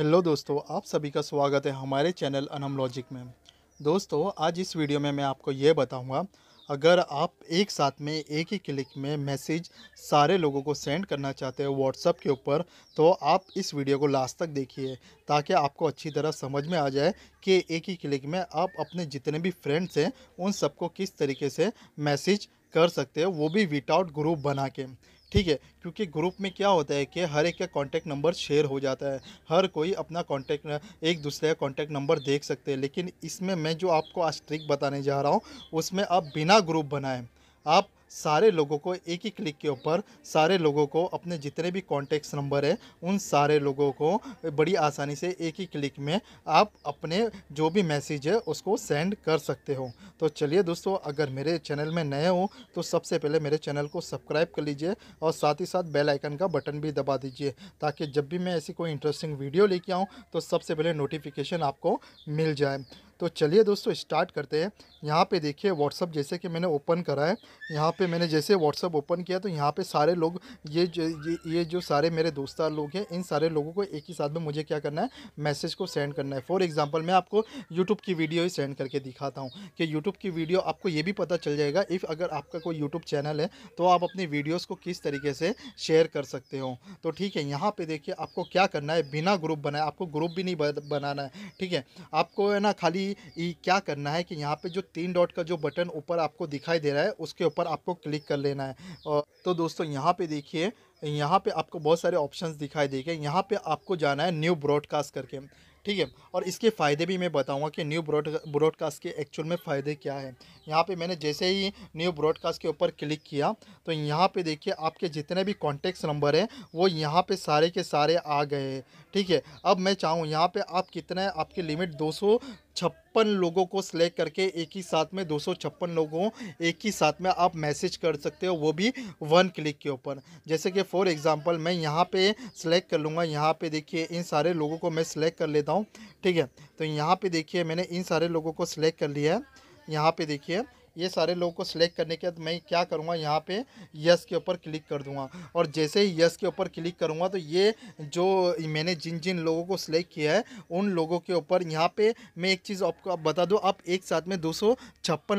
hello दोस्तों आप सभी का स्वागत है हमारे चैनल अनम लॉजिक में दोस्तों आज इस वीडियो में मैं आपको ये बताऊंगा अगर आप एक साथ में एक ही क्लिक में मैसेज सारे लोगों को सेंड करना चाहते हो व्हाट्सअप के ऊपर तो आप इस वीडियो को लास्ट तक देखिए ताकि आपको अच्छी तरह समझ में आ जाए कि एक ही क्लिक में आप अपने जितने भी फ्रेंड्स हैं उन सबको किस तरीके से मैसेज कर सकते हो वो भी विदाउट ग्रुप बना के ठीक है क्योंकि ग्रुप में क्या होता है कि हर एक का कॉन्टैक्ट नंबर शेयर हो जाता है हर कोई अपना कॉन्टैक्ट एक दूसरे का कॉन्टैक्ट नंबर देख सकते हैं लेकिन इसमें मैं जो आपको आज ट्रिक बताने जा रहा हूँ उसमें आप बिना ग्रुप बनाएं आप सारे लोगों को एक ही क्लिक के ऊपर सारे लोगों को अपने जितने भी कॉन्टेक्ट नंबर है उन सारे लोगों को बड़ी आसानी से एक ही क्लिक में आप अपने जो भी मैसेज है उसको सेंड कर सकते हो तो चलिए दोस्तों अगर मेरे चैनल में नए हो तो सबसे पहले मेरे चैनल को सब्सक्राइब कर लीजिए और साथ ही साथ बेल आइकन का बटन भी दबा दीजिए ताकि जब भी मैं ऐसी कोई इंटरेस्टिंग वीडियो लेके आऊँ तो सबसे पहले नोटिफिकेशन आपको मिल जाए तो चलिए दोस्तों स्टार्ट करते हैं यहाँ पे देखिए व्हाट्सअप जैसे कि मैंने ओपन करा है यहाँ पे मैंने जैसे व्हाट्सअप ओपन किया तो यहाँ पे सारे लोग ये जो ये, ये जो सारे मेरे दोस्तार लोग हैं इन सारे लोगों को एक ही साथ में मुझे क्या करना है मैसेज को सेंड करना है फॉर एग्जाम्पल मैं आपको यूट्यूब की वीडियो ही सेंड करके दिखाता हूँ कि यूट्यूब की वीडियो आपको ये भी पता चल जाएगा इफ़ अगर आपका कोई यूट्यूब चैनल है तो आप अपनी वीडियोज़ को किस तरीके से शेयर कर सकते हो तो ठीक है यहाँ पर देखिए आपको क्या करना है बिना ग्रुप बनाए आपको ग्रुप भी नहीं बनाना है ठीक है आपको है ना खाली कि क्या करना है कि यहाँ पे जो तीन डॉट का जो बटन ऊपर आपको दिखाई दे रहा है उसके ऊपर आपको क्लिक कर लेना है तो दोस्तों यहाँ पे देखिए यहाँ पे आपको बहुत सारे ऑप्शंस दिखाई देंगे यहाँ पे आपको जाना है न्यू ब्रॉडकास्ट करके ठीक है और इसके फ़ायदे भी मैं बताऊंगा कि न्यू ब्रॉड ब्रॉडकास्ट के एक्चुअल में फ़ायदे क्या है यहाँ पे मैंने जैसे ही न्यू ब्रॉडकास्ट के ऊपर क्लिक किया तो यहाँ पे देखिए आपके जितने भी कॉन्टेक्ट नंबर हैं वो यहाँ पे सारे के सारे आ गए हैं ठीक है अब मैं चाहूँ यहाँ पर आप कितना आपकी लिमिट दो छप्पन लोगों को सिलेक्ट करके एक ही साथ में दो सौ छप्पन लोगों एक ही साथ में आप मैसेज कर सकते हो वो भी वन क्लिक के ऊपर जैसे कि फॉर एग्ज़ाम्पल मैं यहाँ पे सिलेक्ट कर लूँगा यहाँ पे देखिए इन सारे लोगों को मैं सिलेक्ट कर लेता देता हूँ ठीक है तो यहाँ पे देखिए मैंने इन सारे लोगों को सिलेक्ट कर लिया है यहाँ पे देखिए ये सारे लोगों को सिलेक्ट करने के बाद तो मैं क्या करूँगा यहाँ पे यस के ऊपर क्लिक कर दूँगा और जैसे ही यस के ऊपर क्लिक करूँगा तो ये जो मैंने जिन जिन लोगों को सिलेक्ट किया है उन लोगों के ऊपर यहाँ पे मैं एक चीज़ आपको आप बता दूँ आप एक साथ में दो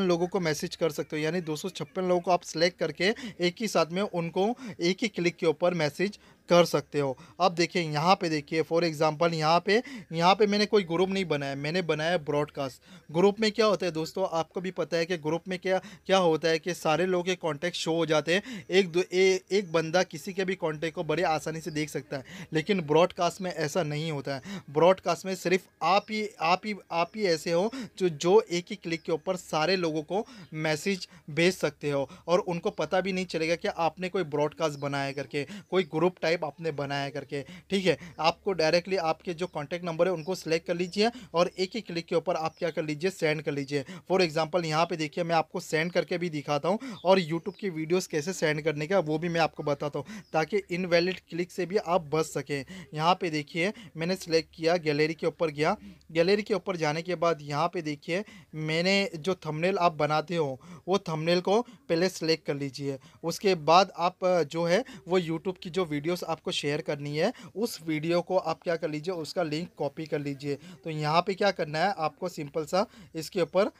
लोगों को मैसेज कर सकते हो यानी दो लोगों को आप सिलेक्ट करके एक ही साथ में उनको एक ही क्लिक के ऊपर मैसेज कर सकते हो अब देखिए यहाँ पे देखिए फॉर एग्जांपल यहाँ पे यहाँ पे मैंने कोई ग्रुप नहीं बनाया मैंने बनाया ब्रॉडकास्ट ग्रुप में क्या होता है दोस्तों आपको भी पता है कि ग्रुप में क्या क्या होता है कि सारे लोग के कॉन्टैक्ट शो हो जाते हैं एक दो ए, एक बंदा किसी के भी कॉन्टैक्ट को बड़े आसानी से देख सकता है लेकिन ब्रॉडकास्ट में ऐसा नहीं होता है ब्रॉडकास्ट में सिर्फ आप ही आप ही आप ही ऐसे हो जो जो एक ही क्लिक के ऊपर सारे लोगों को मैसेज भेज सकते हो और उनको पता भी नहीं चलेगा कि आपने कोई ब्रॉडकास्ट बनाया करके कोई ग्रुप टाइप टाइप आपने बनाया करके ठीक है आपको डायरेक्टली आपके जो कॉन्टैक्ट नंबर है उनको सेलेक्ट कर लीजिए और एक ही क्लिक के ऊपर आप क्या कर लीजिए सेंड कर लीजिए फॉर एग्जाम्पल यहाँ पर देखिए मैं आपको सेंड करके भी दिखाता हूँ और यूट्यूब की वीडियोज़ कैसे सेंड करने का वो भी मैं आपको बताता हूँ ताकि इनवैलिड क्लिक से भी आप बच सकें यहाँ पर देखिए मैंने सेलेक्ट किया गैलरी के ऊपर गया गैलरी के ऊपर जाने के बाद यहाँ पे देखिए मैंने जो थंबनेल आप बनाते हो वो थंबनेल को पहले सेलेक्ट कर लीजिए उसके बाद आप जो है वो यूट्यूब की जो वीडियो वीडियोस आपको शेयर करनी है उस वीडियो को आप क्या कर लीजिए उसका लिंक कॉपी कर लीजिए तो यहाँ पे क्या करना है आपको सिंपल सा इसके ऊपर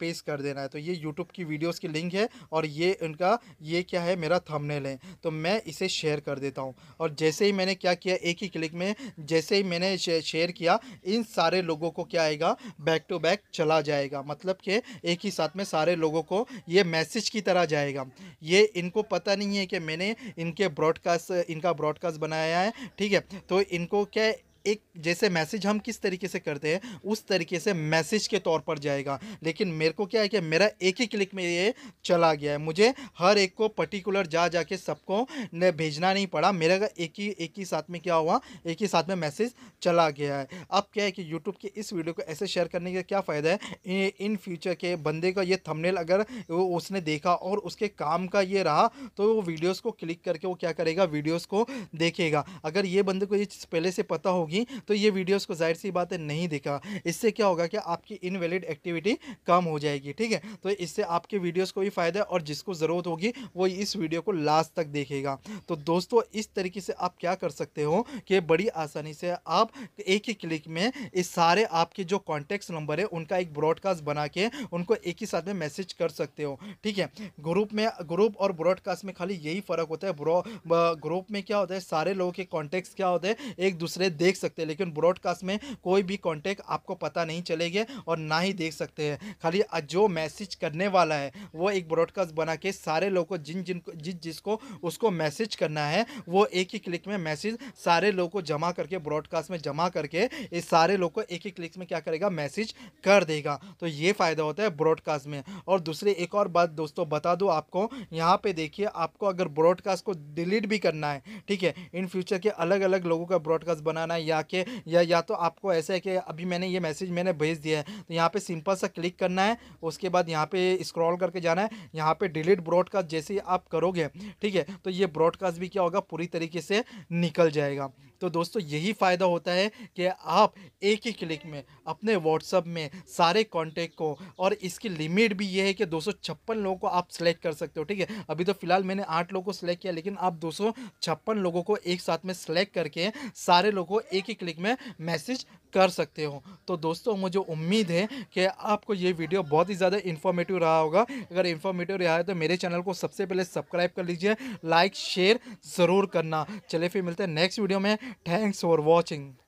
पेस्ट कर देना है तो ये यूट्यूब की वीडियोस की लिंक है और ये उनका ये क्या है मेरा थमनेल है तो मैं इसे शेयर कर देता हूँ और जैसे ही मैंने क्या किया एक ही क्लिक में जैसे ही मैंने शेयर किया इन सारे लोगों को क्या आएगा बैक टू बैक चला जाएगा मतलब कि एक ही साथ में सारे लोगों को ये मैसेज की तरह जाएगा ये इनको पता नहीं है कि मैंने इनके ब्रॉडकास्ट इनका ब्रॉडकास्ट बनाया है ठीक है तो इनको क्या एक जैसे मैसेज हम किस तरीके से करते हैं उस तरीके से मैसेज के तौर पर जाएगा लेकिन मेरे को क्या है कि मेरा एक ही क्लिक में ये चला गया है मुझे हर एक को पर्टिकुलर जा जाके सबको भेजना नहीं पड़ा मेरा एक ही एक ही साथ में क्या हुआ एक ही साथ में मैसेज चला गया है अब क्या है कि यूट्यूब के इस वीडियो को ऐसे शेयर करने का क्या फ़ायदा है इन फ्यूचर के बंदे का ये थमनेल अगर उसने देखा और उसके काम का ये रहा तो वो वीडियोज़ को क्लिक करके वो क्या करेगा वीडियोज को देखेगा अगर ये बंदे को ये पहले से पता होगी रहेगी तो ये वीडियोस को जाहिर सी बात है नहीं दिखा इससे क्या होगा कि आपकी इनवैलिड एक्टिविटी कम हो जाएगी ठीक है तो इससे आपके वीडियोस को भी फ़ायदा है और जिसको ज़रूरत होगी वो इस वीडियो को लास्ट तक देखेगा तो दोस्तों इस तरीके से आप क्या कर सकते हो कि बड़ी आसानी से आप एक ही क्लिक में इस सारे आपके जो कॉन्टैक्ट्स नंबर है उनका एक ब्रॉडकास्ट बना के उनको एक ही साथ में मैसेज कर सकते हो ठीक है ग्रुप में ग्रुप और ब्रॉडकास्ट में खाली यही फ़र्क होता है ग्रुप में क्या होता है सारे लोगों के कॉन्टेक्ट क्या होते हैं एक दूसरे देख सकते हैं लेकिन ब्रॉडकास्ट में कोई भी कॉन्टैक्ट आपको पता नहीं चलेगा और ना ही देख सकते हैं खाली जो मैसेज करने वाला है वो एक ब्रॉडकास्ट बना के सारे लोग को जिन जिन जिस जिसको उसको मैसेज करना है वो एक ही क्लिक में मैसेज सारे लोग को जमा करके ब्रॉडकास्ट में जमा करके इस सारे लोग को एक ही क्लिक में क्या करेगा मैसेज कर देगा तो ये फ़ायदा होता है ब्रॉडकास्ट में और दूसरी एक और बात दोस्तों बता दूँ आपको यहाँ पे देखिए आपको अगर ब्रॉडकास्ट को डिलीट भी करना है ठीक है इन फ्यूचर के अलग अलग लोगों का ब्रॉडकास्ट बनाना है या के या या तो आपको ऐसा है कि अभी मैंने ये मैसेज मैंने भेज दिया है तो यहाँ पे सिंपल सा क्लिक करना है उसके बाद यहाँ पे स्क्रॉल करके जाना है यहाँ पे डिलीट ब्रॉडकास्ट जैसे ही आप करोगे ठीक है तो ये ब्रॉडकास्ट भी क्या होगा पूरी तरीके से निकल जाएगा तो दोस्तों यही फ़ायदा होता है कि आप एक ही क्लिक में अपने व्हाट्सअप में सारे कॉन्टेक्ट को और इसकी लिमिट भी ये है कि दो लोगों को आप सेलेक्ट कर सकते हो ठीक है अभी तो फिलहाल मैंने आठ लोगों को सिलेक्ट किया लेकिन आप दो लोगों को एक साथ में सेलेक्ट करके सारे लोगों को एक ही क्लिक में मैसेज कर सकते हो तो दोस्तों मुझे उम्मीद है कि आपको ये वीडियो बहुत ही ज़्यादा इन्फॉर्मेटिव रहा होगा अगर इन्फॉर्मेटिव रहा है तो मेरे चैनल को सबसे पहले सब्सक्राइब कर लीजिए लाइक शेयर ज़रूर करना चले फिर मिलते हैं नेक्स्ट वीडियो में थैंक्स फॉर वॉचिंग